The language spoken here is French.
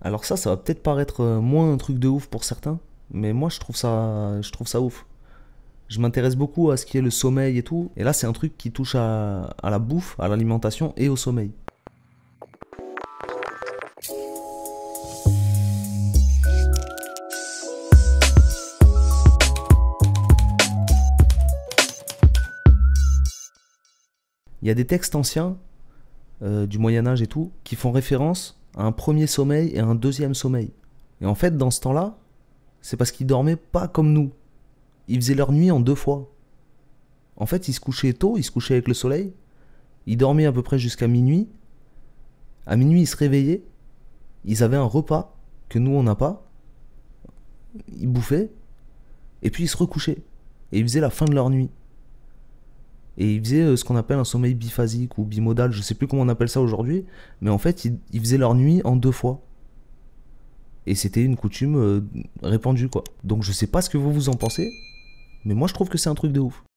Alors ça, ça va peut-être paraître euh, moins un truc de ouf pour certains, mais moi je trouve ça, je trouve ça ouf. Je m'intéresse beaucoup à ce qui est le sommeil et tout, et là c'est un truc qui touche à, la bouffe, à l'alimentation et au sommeil. Il y a des textes anciens, euh, du Moyen Âge et tout, qui font référence un premier sommeil et un deuxième sommeil. Et en fait, dans ce temps-là, c'est parce qu'ils dormaient pas comme nous. Ils faisaient leur nuit en deux fois. En fait, ils se couchaient tôt, ils se couchaient avec le soleil. Ils dormaient à peu près jusqu'à minuit. À minuit, ils se réveillaient. Ils avaient un repas que nous, on n'a pas. Ils bouffaient. Et puis, ils se recouchaient. Et ils faisaient la fin de leur nuit et ils faisaient euh, ce qu'on appelle un sommeil biphasique ou bimodal, je sais plus comment on appelle ça aujourd'hui, mais en fait, ils, faisaient leur nuit en deux fois. Et c'était une coutume euh, répandue, quoi. Donc je sais pas ce que vous vous en pensez, mais moi je trouve que c'est un truc de ouf.